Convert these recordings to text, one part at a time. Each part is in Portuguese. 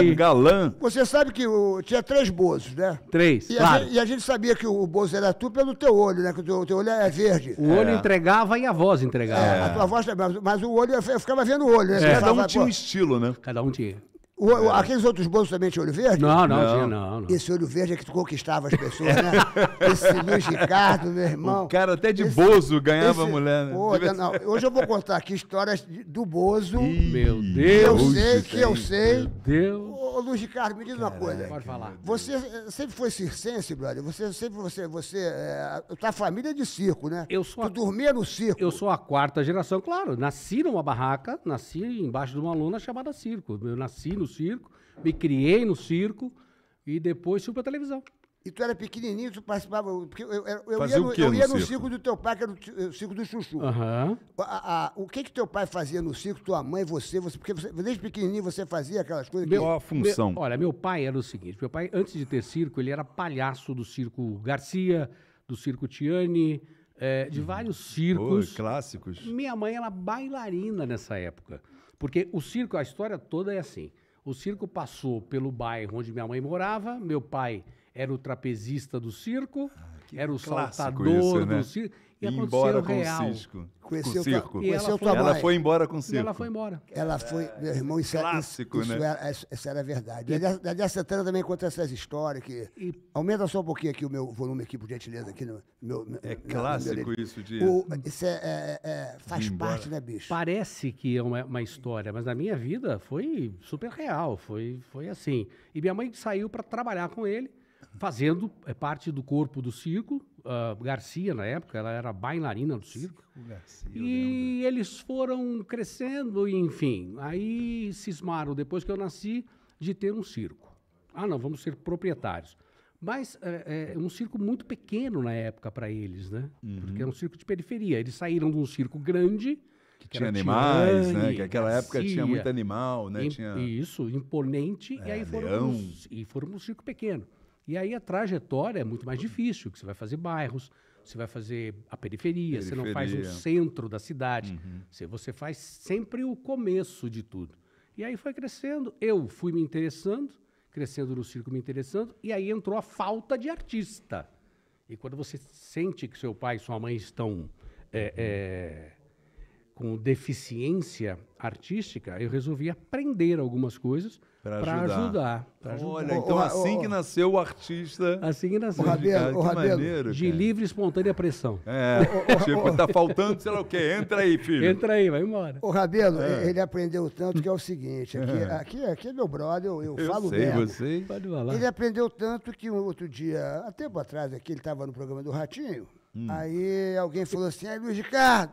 sabe, galã. Você sabe que o, tinha três bozos, né? Três, e claro. A gente, e a gente sabia que o bozo era tu pelo teu olho, né? Que o teu, teu olho é verde. O olho é. entregava e a voz entregava. É, a tua voz também. Mas o olho, eu ficava vendo o olho. Né? É. Cada um tinha um estilo, né? Cada um tinha. O, é. aqueles outros bolsos também tinham olho verde? Não, não, não, tinha, não, não. Esse olho verde é que conquistava as pessoas, né? esse Luiz Ricardo, meu irmão. O cara até de esse, Bozo ganhava esse, mulher. Né? não, hoje eu vou contar aqui histórias do Bozo. Ih, meu Deus! Eu sei que eu sei. Meu Deus! Luiz Ricardo, me diz uma coisa. Pode falar. Você sempre foi circense, brother? Você sempre, você, você, é, tua família é de circo, né? Eu sou. Tu a... dormia no circo? Eu sou a quarta geração, claro. Nasci numa barraca, nasci embaixo de uma lona chamada circo. Eu nasci no circo, me criei no circo e depois fui pra televisão. E tu era pequenininho, tu participava. Porque eu, eu, eu ia, no, eu ia no, circo? circo? do teu pai, que era o circo do Chuchu. Uhum. A, a, o que que teu pai fazia no circo, tua mãe, você? você porque você, desde pequenininho você fazia aquelas coisas. Meu, que... a função? Meu, olha, meu pai era o seguinte: meu pai, antes de ter circo, ele era palhaço do circo Garcia, do circo Tiani, é, de hum. vários circos. Oh, clássicos. Minha mãe era bailarina nessa época. Porque o circo, a história toda é assim: o circo passou pelo bairro onde minha mãe morava, meu pai era o trapezista do circo, ah, era o saltador isso, né? do circo. E, e embora com real. o circo. Conheceu com o circo. E ela, foi, ela foi embora com o circo. E ela foi embora. Ela foi, é, meu irmão, é, isso, clássico, isso, né? É, era, isso era verdade. E Lélia Santana também conta essas histórias que... E, aumenta só um pouquinho aqui o meu volume aqui, por gentileza, aqui no meu... É clássico meu isso, de... O, isso é, é, é faz parte, né, bicho? Parece que é uma, uma, história, mas na minha vida foi super real, foi, foi assim. E minha mãe saiu para trabalhar com ele, fazendo é, parte do corpo do circo. Uh, Garcia, na época, ela era bailarina do circo. Garcia, e eles foram crescendo, enfim. Aí cismaram, depois que eu nasci, de ter um circo. Ah, não, vamos ser proprietários. Mas é, é um circo muito pequeno na época para eles, né? É uhum. Porque era um circo de periferia. Eles saíram de um circo grande. Que, que tinha animais, tirane, né? Que naquela época tinha muito animal, né? tinha... Isso, imponente. É, e aí foram, leão. e foram um circo pequeno. E aí a trajetória é muito mais difícil, que você vai fazer bairros, você vai fazer a periferia, periferia. você não faz o centro da cidade. Uhum. Você, você faz sempre o começo de tudo. E aí foi crescendo, eu fui me interessando, crescendo no circo, me interessando, e aí entrou a falta de artista. E quando você sente que seu pai e sua mãe estão é, é, com deficiência artística, eu resolvi aprender algumas coisas para ajudar. ajudar pra Olha, então o, assim o, que nasceu o artista. Assim que nasceu. O Rabelo, o Rabelo. Maneiro, de livre e espontânea pressão. É, o tipo, tá faltando, sei lá o quê. Entra aí, filho. Entra aí, vai embora. O Rabelo, é. ele aprendeu tanto que é o seguinte, aqui, é. aqui, aqui é meu brother, eu, eu, eu falo sei, Você. Pode falar. Ele aprendeu tanto que um outro dia, há tempo atrás aqui, ele estava no programa do Ratinho, hum. aí alguém falou assim, aí é, Luiz Ricardo,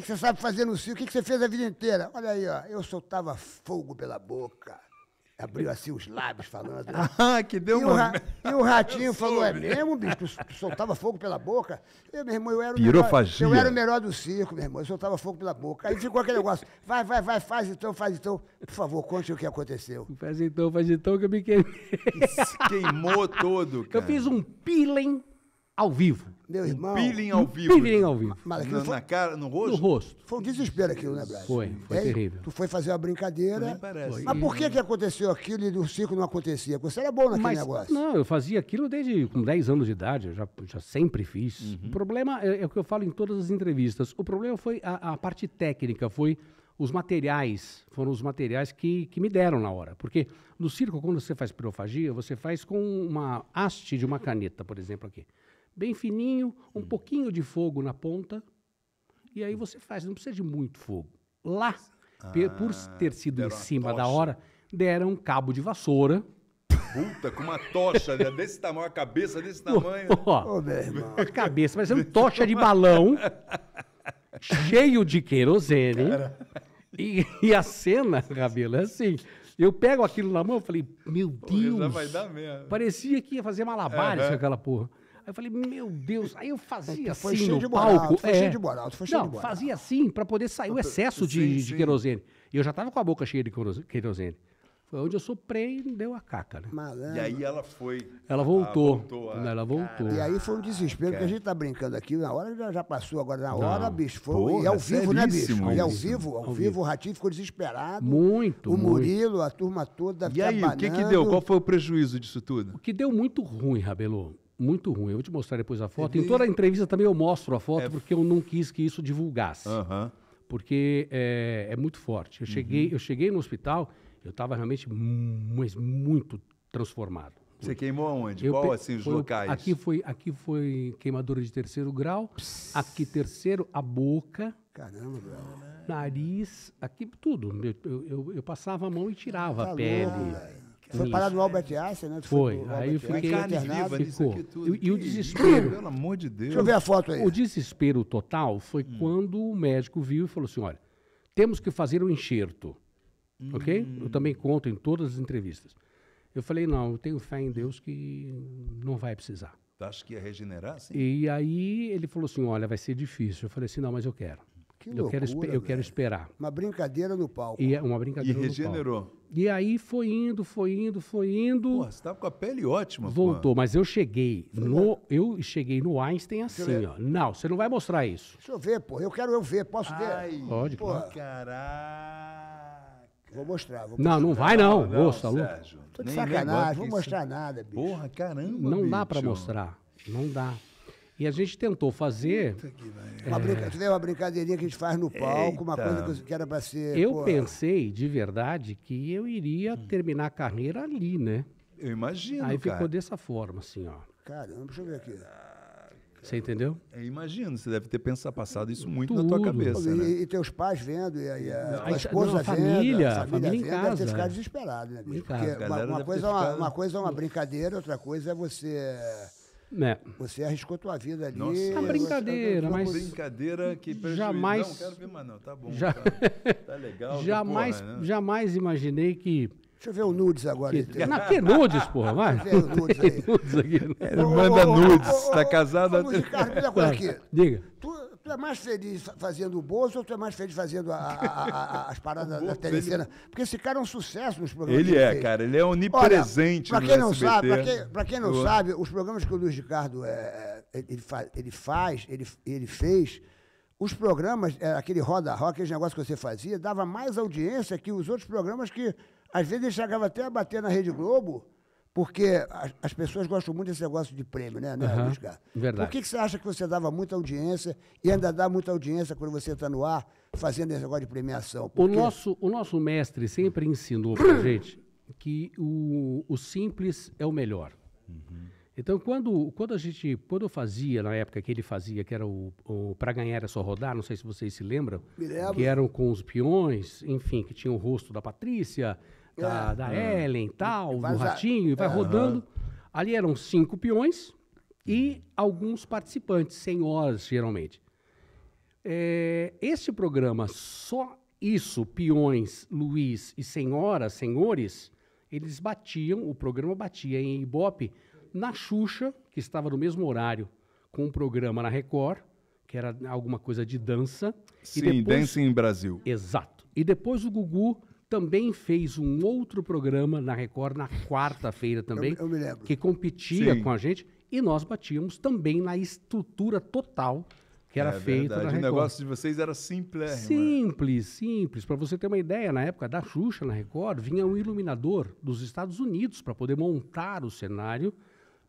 que, que você sabe fazer no circo? O que, que você fez a vida inteira? Olha aí, ó, eu soltava fogo pela boca. Abriu assim os lábios falando. Ah, que deu e uma... E o ratinho falou: é mesmo, bicho? Soltava fogo pela boca? Eu, meu irmão, eu era, o melhor, eu era o melhor do circo, meu irmão. Eu soltava fogo pela boca. Aí ficou aquele negócio: vai, vai, vai, faz então, faz então. Por favor, conte o que aconteceu. Faz então, faz então, que eu me queimei. Queimou todo. Cara. Eu fiz um peeling ao vivo. Meu irmão. peeling ao vivo. Peeling ao vivo. Mas aquilo na, foi... na cara, no rosto? No rosto. Foi um desespero aquilo, né, Brás? Foi, foi é terrível. Tu foi fazer uma brincadeira. Nem parece. Foi. Mas por que, que aconteceu aquilo e o circo não acontecia? Você era bom naquele Mas, negócio. Não, eu fazia aquilo desde com 10 anos de idade, eu já, já sempre fiz. Uhum. O problema é, é, o que eu falo em todas as entrevistas. O problema foi a, a parte técnica, foi os materiais, foram os materiais que, que me deram na hora. Porque no circo, quando você faz pirofagia, você faz com uma haste de uma caneta, por exemplo, aqui bem fininho, um hum. pouquinho de fogo na ponta, e aí você faz, não precisa de muito fogo. Lá, ah, por ter sido em cima da hora, deram um cabo de vassoura. Puta, com uma tocha né? desse tamanho, a cabeça desse tamanho. Ó, oh, oh, a cabeça, parecendo é tocha de balão, cheio de querosene. E, e a cena, Rabelo, é assim. Eu pego aquilo na mão e falei, meu Deus. vai dar mesmo. Parecia que ia fazer malabares uhum. com aquela porra. Aí eu falei, meu Deus. Aí eu fazia assim cheio no de palco. Barato, foi é. cheio de barato, foi cheio Não, de fazia assim para poder sair o excesso de, sim, sim. querosene. E eu já tava com a boca cheia de querosene. Foi onde eu soprei e deu a caca, né? Malandro. E aí ela foi. Ela voltou. Ela ah, voltou. A... Ela voltou. E aí foi um desespero, porque a gente tá brincando aqui, na hora já passou, agora na hora, Não. bicho, foi. Porra, e ao vivo, né, bicho? E ao vivo, ao, ao vivo, vivo, o Ratinho ficou desesperado. Muito. O Murilo, a turma toda. E aí, o que que deu? Qual foi o prejuízo disso tudo? O que deu muito ruim, Rabelo, muito ruim. Eu vou te mostrar depois a foto. Ele... É em toda a entrevista também eu mostro a foto, é... porque eu não quis que isso divulgasse. Uhum. Porque é, é, muito forte. Eu cheguei, uhum. eu cheguei no hospital, eu estava realmente mas muito transformado. Você queimou aonde? Eu Qual, assim, os foi, locais? Aqui foi, aqui foi queimadura de terceiro grau. Psss. Aqui, terceiro, a boca. Caramba, velho. Nariz, aqui tudo. Eu, eu, eu, passava a mão e tirava tá a pele. Louco, foi Isso. parar no Albert Einstein, né? foi. foi aí eu fiquei internado. Ficou. Tudo. E, e o desespero. Pelo amor de Deus. Deixa eu ver a foto aí. O desespero total foi hum. quando o médico viu e falou assim: olha, temos que fazer um enxerto. Hum. Ok? Eu também conto em todas as entrevistas. Eu falei, não, eu tenho fé em Deus que não vai precisar. Tu acha que ia regenerar? Sim. E aí ele falou assim: olha, vai ser difícil. Eu falei assim: não, mas eu quero. Que eu loucura, quero, eu velho. quero esperar. Uma brincadeira no palco. E é uma brincadeira e regenerou. E aí foi indo, foi indo, foi indo. Pô, você tava com a pele ótima. Voltou, pô. mas eu cheguei no, eu cheguei no Einstein assim, ó. Não, você não vai mostrar isso. Deixa eu ver, pô. Eu quero eu ver, posso Ai, ver? Pode, pô. Caraca. Vou mostrar, vou mostrar. Não, não vai não, não, tá louco. Tô de sacanagem, vou mostrar isso. nada, bicho. Porra, caramba, Não bicho. dá para mostrar, não dá. E a gente tentou fazer. É... Uma, brinca... uma brincadeirinha que a gente faz no palco, Eita. uma coisa que era para ser. Eu pensei, de verdade, que eu iria terminar a carreira ali, né? Eu imagino. Aí cara. ficou dessa forma, assim, ó. Caramba, deixa eu ver aqui. Você entendeu? Eu imagino, você deve ter pensado, passado isso muito Tudo. na tua cabeça. Né? E, né? e teus pais vendo, e, e a, a tá, esposa não, a família, vendo, a família, a família vendo, casa. Deve ter ficado desesperado, né? Porque uma, uma, coisa, é uma, uma, coisa é uma brincadeira, outra coisa é você é. Você arriscou tua vida ali. Nossa, é brincadeira, mas... Brincadeira que prejuízo. jamais... Não, quero ver mais não, tá bom. Já... Tá, tá legal. jamais, porra, né? jamais imaginei que... Deixa eu ver o nudes agora. Que, então. na, que nudes, porra, vai. Deixa eu ver o nudes aí. nudes aqui. Ele manda nudes, ô, ô, ô, tá casado... Diga. Tu é mais feliz fazendo o bolso ou tu é mais feliz fazendo a, a, a, as paradas da telecena? Porque esse cara é um sucesso nos programas. Ele é, fez. cara, ele é onipresente. Olha, pra quem não SBT. sabe, pra quem, pra quem não Boa. sabe, os programas que o Luiz Ricardo é, é ele, faz, ele, faz ele, ele fez, os programas, é, aquele roda rock, aquele negócio que você fazia, dava mais audiência que os outros programas que às vezes ele chegava até a bater na Rede Globo porque as pessoas gostam muito desse negócio de prêmio, né, né uhum, Verdade. Por que, que você acha que você dava muita audiência e ainda dá muita audiência quando você está no ar fazendo esse negócio de premiação? O, nosso, o nosso mestre sempre ensinou pra gente que o, o simples é o melhor. Uhum. Então, quando, quando a gente, quando eu fazia, na época que ele fazia, que era o, o Pra Ganhar é Só Rodar, não sei se vocês se lembram, que eram com os peões, enfim, que tinha o rosto da Patrícia, da, é. da ah. Ellen, tal, do Ratinho, e vai rodando. Ali eram cinco peões e alguns participantes, senhoras geralmente. É, este programa, só isso, peões, Luiz e senhoras, senhores, eles batiam, o programa batia em Ibope na Xuxa, que estava no mesmo horário com o um programa na Record, que era alguma coisa de dança. Sim, depois... Dancing em Brasil. Exato. E depois o Gugu também fez um outro programa na Record na quarta-feira também. Eu, eu, me lembro. Que competia Sim. com a gente e nós batíamos também na estrutura total que era é, feita verdade. na Record. O negócio de vocês era né? simples. Simples, simples. Para você ter uma ideia, na época da Xuxa na Record, vinha um iluminador dos Estados Unidos para poder montar o cenário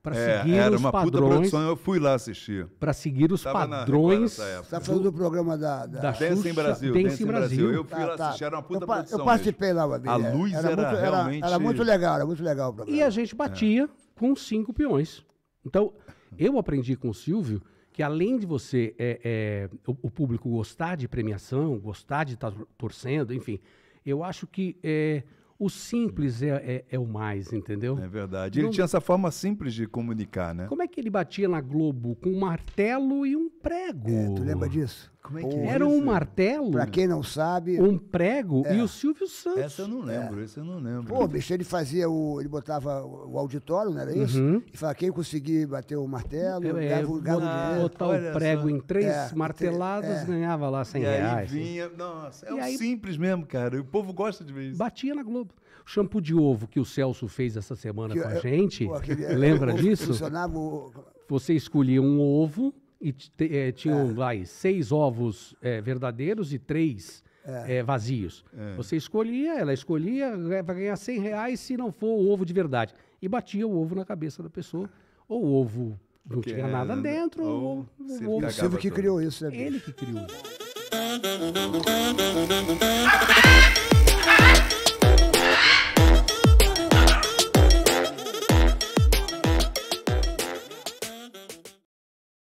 para é, seguir era os uma padrões. Puta produção, eu fui lá assistir. Para seguir os padrões. Você está falando do programa da, da, da Dance Xuxa, em Brasil. Dance, Dance em Brasil. Brasil. Eu fui ah, lá tá, tá. assistir, era uma puta eu, produção. Eu participei mesmo. lá uma A luz era, era muito, realmente... Era, era, muito legal, era muito legal o programa. E a gente batia é. com cinco peões. Então, eu aprendi com o Silvio que além de você, é, é, o, o, público gostar de premiação, gostar de estar tá torcendo, enfim, eu acho que é, o simples é, é, é, o mais, entendeu? É verdade. Ele tinha essa forma simples de comunicar, né? Como é que ele batia na Globo? Com um martelo e um prego. É, tu lembra disso? Como é que é? era um martelo. Pra quem não sabe. Um prego é. e o Silvio Santos. Essa eu não lembro, é. essa eu não lembro. Pô, bicho, ele fazia o. Ele botava o auditório, não era isso? Uhum. E falava, quem conseguir bater o martelo, é, ganhava, ganhava dinheiro. Botar o prego só. em três é, marteladas, é. ganhava lá 100 e reais. Aí vinha, nossa, é e aí, simples mesmo, cara. O povo gosta de ver isso. Batia na Globo. O shampoo de ovo que o Celso fez essa semana que com a é, gente, eu, eu, é, lembra disso? Funcionava o... Você escolhia um ovo e é, tinham, é. vai, seis ovos é, verdadeiros e três é. Eh, vazios. É. Você escolhia, ela escolhia, vai ganhar 100 reais se não for o ovo de verdade. E batia o ovo na cabeça da pessoa, ou o ovo não Porque tinha nada dentro, ou, o ovo... O Silvio que criou isso, né? Ele que criou.